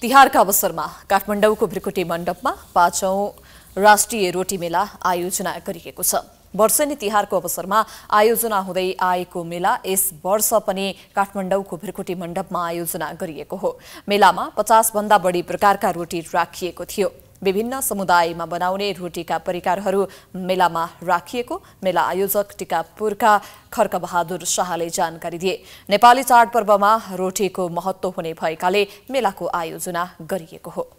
तिहारका अवसरमा काठमाडौँको भ्रिकुटी मण्डपमा पाँचौं राष्ट्रिय रोटी मेला आयोजना गरिएको छ वर्षेनी तिहारको अवसरमा आयोजना हुँदै आएको मेला यस वर्ष पनि काठमाडौँको भ्रिकुटी मण्डपमा आयोजना गरिएको हो मेलामा पचासभन्दा बढी प्रकारका रोटी राखिएको थियो विभिन्न समुदायमा बनाउने रोटीका परिकारहरू मेलामा राखिएको मेला आयोजक टिकापुरका बहादुर शाहले जानकारी दिए नेपाली चाडपर्वमा रोटीको महत्व हुने भएकाले मेलाको आयोजना गरिएको हो